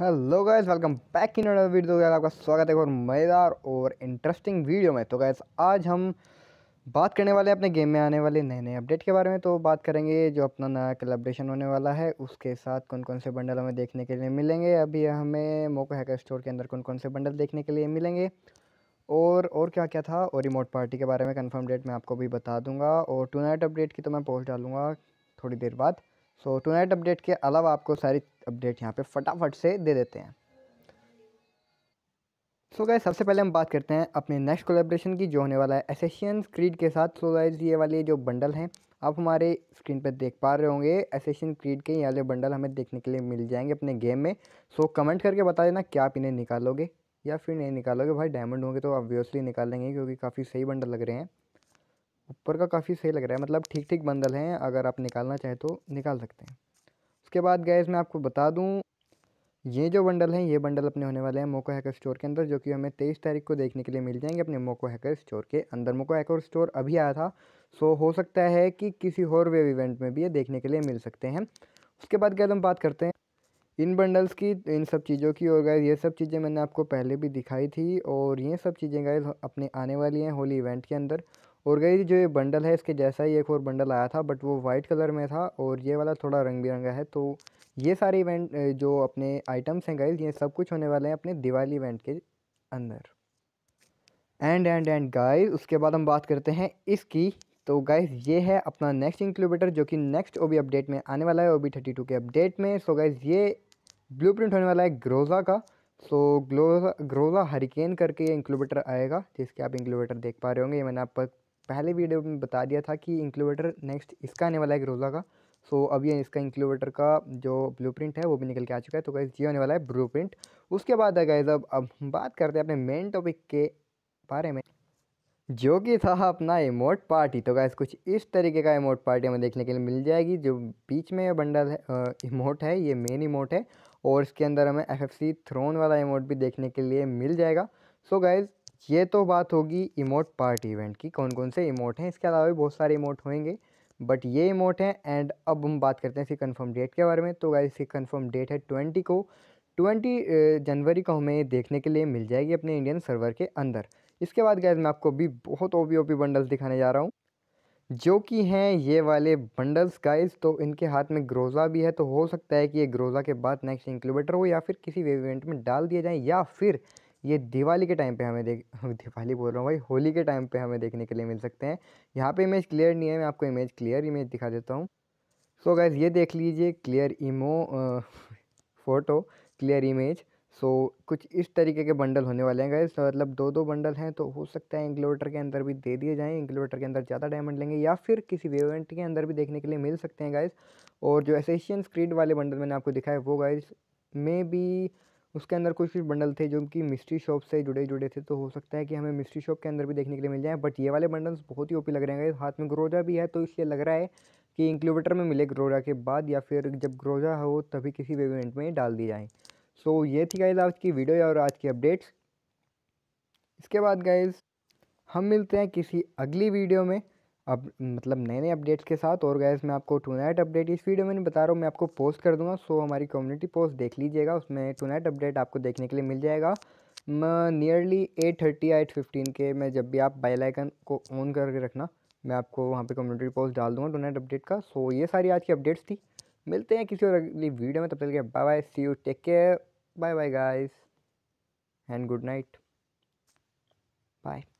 hello guys welcome back in video तो guys आपका स्वागत है और मज़ेदार और इंटरेस्टिंग वीडियो में तो गाइस आज हम बात करने वाले अपने गेम में आने वाले नए नए अपडेट के बारे में तो बात करेंगे जो अपना नया कलेब्रेशन होने वाला है उसके साथ कौन कौन से बंडल हमें देखने के लिए मिलेंगे अभी हमें मोको हैकर स्टोर के अंदर कौन कौन से बंडल देखने के लिए मिलेंगे और और क्या क्या था और रिमोट पार्टी के बारे में कन्फर्म डेट मैं आपको भी बता दूंगा और टू नाइट अपडेट की तो मैं पोस्ट डालूंगा थोड़ी देर बाद सो टू नाइट अपडेट के अलावा आपको सारी अपडेट यहाँ पे फटाफट से दे देते हैं सो so गाइज सबसे पहले हम बात करते हैं अपने नेक्स्ट कोलेब्रेशन की जो होने वाला है एसेशियन क्रीड के साथ सो गाइज ये वाले जो बंडल हैं आप हमारे स्क्रीन पर देख पा रहे होंगे एसेशियन क्रीड के ये वाले बंडल हमें देखने के लिए मिल जाएंगे अपने गेम में सो so, कमेंट करके बता देना क्या आप इन्हें निकालोगे या फिर नहीं निकालोगे भाई डायमंड होंगे तो ऑब्वियसली निकाल लेंगे क्योंकि काफ़ी सही बंडल लग रहे हैं ऊपर का काफ़ी सही लग रहा है मतलब ठीक ठीक बंदल हैं अगर आप निकालना चाहें तो निकाल सकते हैं उसके बाद गैस मैं आपको बता दूँ ये जो बंडल हैं ये बंडल अपने होने वाले हैं मोको हैकर स्टोर के अंदर जो कि हमें तेईस तारीख को देखने के लिए मिल जाएंगे अपने मोको हैकर स्टोर के अंदर मोको हैकर स्टोर अभी आया था सो हो सकता है कि किसी और वेव इवेंट में भी ये देखने के लिए मिल सकते हैं उसके बाद गैर हम बात करते हैं इन बंडल्स की इन सब चीज़ों की और गए ये सब चीज़ें मैंने आपको पहले भी दिखाई थी और ये सब चीज़ें गए अपने आने वाली हैं होली इवेंट के अंदर और गई जो ये बंडल है इसके जैसा ही एक और बंडल आया था बट वो वाइट कलर में था और ये वाला थोड़ा रंग बिरंगा है तो ये सारे इवेंट जो अपने आइटम्स हैं गाइज ये सब कुछ होने वाले हैं अपने दिवाली इवेंट के अंदर एंड एंड एंड गाइज उसके बाद हम बात करते हैं इसकी तो गाइज ये है अपना नेक्स्ट इंक्लूबेटर जो कि नेक्स्ट ओ अपडेट में आने वाला है ओ थर्टी टू के अपडेट में सो गाइज ये ब्लू प्रिंट होने वाला है ग्रोज़ा का सो ग्रोजा ग्लोजा ग्रोज़ा हरिकेन करके ये इंक्लूबेटर आएगा जिसके आप इंक्लूबेटर देख पा रहे होंगे ये मैंने आप पहले वीडियो में बता दिया था कि इंक्लूवेटर नेक्स्ट इसका आने वाला है ग्रोजा का सो so, अभी इसका इंक्लूवेटर का जो ब्लू है वो भी निकल के आ चुका है तो गाइज ये होने वाला है ब्लू उसके बाद है गाइज अब अब बात करते हैं अपने मेन टॉपिक के बारे में जो कि था अपना इमोट पार्टी तो गाइज कुछ इस तरीके का इमोट पार्टी हमें देखने के लिए मिल जाएगी जो बीच में बंडल है इमोट है ये मेन इमोट है और इसके अंदर हमें एफ एफ सी थ्रोन वाला इमोट भी देखने के लिए मिल जाएगा सो गाइज़ ये तो बात होगी इमोट पार्ट इवेंट की कौन कौन से इमोट हैं इसके अलावा भी बहुत सारे इमोट होंगे बट ये इमोट हैं एंड अब हम बात करते हैं इसी कन्फर्म डेट के बारे में तो गाइज इसकी कन्फर्म डेट है ट्वेंटी को ट्वेंटी जनवरी को हमें देखने के लिए मिल जाएगी अपने इंडियन सर्वर के अंदर इसके बाद गैस मैं आपको अभी बहुत ओ पी बंडल्स दिखाने जा रहा हूँ जो कि हैं ये वाले बंडल्स गाइज तो इनके हाथ में ग्रोज़ा भी है तो हो सकता है कि ये ग्रोज़ा के बाद नेक्स्ट इंक्लूबेटर हो या फिर किसी वे इवेंट में डाल दिए जाए या फिर ये दिवाली के टाइम पे हमें देख दिवाली बोल रहा हूँ भाई होली के टाइम पे हमें देखने के लिए मिल सकते हैं यहाँ पे इमेज क्लियर नहीं है मैं आपको इमेज क्लियर इमेज दिखा देता हूँ सो so गैस ये देख लीजिए क्लियर इमो photo clear image so so, कुछ इस तरीके के बंडल होने वाले हैं गैस मतलब दो दो बंडल हैं तो हो सकता है इंक्लोवेटर के अंदर भी दे दिए जाएँ इंक्लोवेटर के अंदर ज़्यादा डायमंड लेंगे या फिर किसी वेवेंट के अंदर भी देखने के लिए मिल सकते हैं गैस और जो एसेशियन स्क्रीड वाले बंडल मैंने आपको दिखाया वो गैस मे बी उसके अंदर कुछ कुछ बंडल थे जो कि मिस्ट्री शॉप से जुड़े जुड़े थे तो हो सकता है कि हमें मिस्ट्री शॉप के अंदर भी देखने के लिए मिल जाए बट ये वाले बंडल्स बहुत ही ओपी लग रहे हैं हाथ में ग्रोजा भी है तो इसलिए लग रहा है कि इंक्लूवेटर में मिले ग्रोजा के बाद या फिर जब ग्रोजा हो तभी किसी भी इवेंट में डाल दी जाए सो so, ये थी गाइज आज की वीडियो और आज की अपडेट्स इसके बाद गाइज हम मिलते हैं किसी अगली वीडियो में अब मतलब नए नए अपडेट्स के साथ और गैस मैं आपको टू नाइट अपडेट इस वीडियो में नहीं बता रहा हूँ मैं आपको पोस्ट कर दूँगा सो हमारी कम्युनिटी पोस्ट देख लीजिएगा उसमें टू नाइट अपडेट आपको देखने के लिए मिल जाएगा नियरली एट थर्टी या एट फिफ्टीन के मैं जब भी आप बेलाइकन को ऑन करके रखना मैं आपको वहाँ पर कम्युनिटी पोस्ट डाल दूँगा टू नाइट अपडेट का सो ये सारी आज की अपडेट्स थी मिलते हैं किसी और अगली वीडियो में तब तक bye bye see you take care bye bye guys and good night bye